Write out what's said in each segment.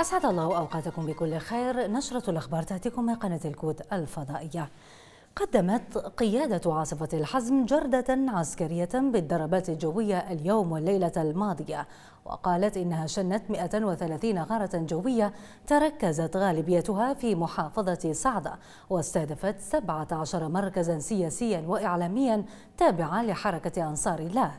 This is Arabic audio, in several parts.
أسعد الله أوقاتكم بكل خير نشرة الأخبار تأتيكم من قناة الكود الفضائية قدمت قيادة عاصفة الحزم جردة عسكرية بالضربات الجوية اليوم والليلة الماضية وقالت إنها شنت 130 غارة جوية تركزت غالبيتها في محافظة صعدة واستهدفت 17 مركزا سياسيا وإعلاميا تابعا لحركة أنصار الله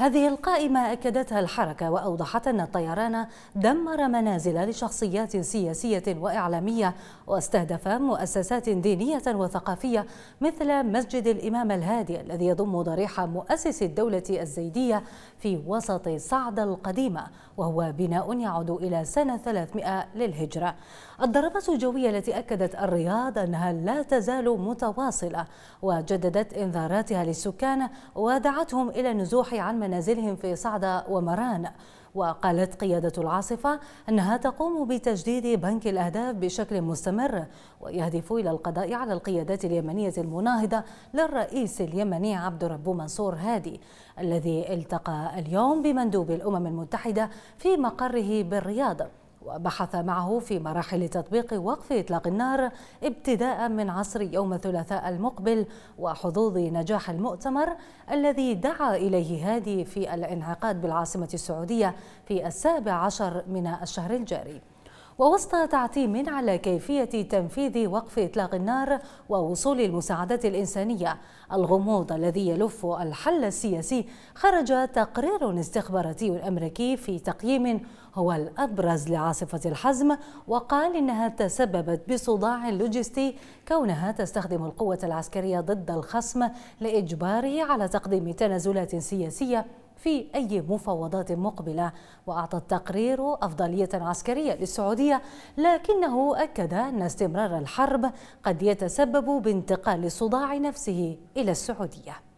هذه القائمة أكدتها الحركة وأوضحت أن الطيران دمر منازل لشخصيات سياسية وإعلامية واستهدف مؤسسات دينية وثقافية مثل مسجد الإمام الهادي الذي يضم ضريح مؤسس الدولة الزيدية في وسط صعد القديمة وهو بناء يعود إلى سنة 300 للهجرة الضربات الجوية التي أكدت الرياض أنها لا تزال متواصلة وجددت إنذاراتها للسكان ودعتهم إلى النزوح عن منازلهم في صعدة ومران وقالت قيادة العاصفة أنها تقوم بتجديد بنك الأهداف بشكل مستمر ويهدف إلى القضاء على القيادات اليمنية المناهضة للرئيس اليمني عبد الرب منصور هادي الذي التقى اليوم بمندوب الأمم المتحدة في مقره بالرياض وبحث معه في مراحل تطبيق وقف إطلاق النار ابتداء من عصر يوم الثلاثاء المقبل وحظوظ نجاح المؤتمر الذي دعا إليه هادي في الانعقاد بالعاصمة السعودية في السابع عشر من الشهر الجاري ووسط تعتيم على كيفية تنفيذ وقف إطلاق النار ووصول المساعدات الإنسانية الغموض الذي يلف الحل السياسي خرج تقرير استخباراتي أمريكي في تقييم هو الأبرز لعاصفة الحزم وقال إنها تسببت بصداع لوجستي كونها تستخدم القوة العسكرية ضد الخصم لإجباره على تقديم تنازلات سياسية في أي مفاوضات مقبلة وأعطى التقرير أفضلية عسكرية للسعودية لكنه أكد أن استمرار الحرب قد يتسبب بانتقال الصداع نفسه إلى السعودية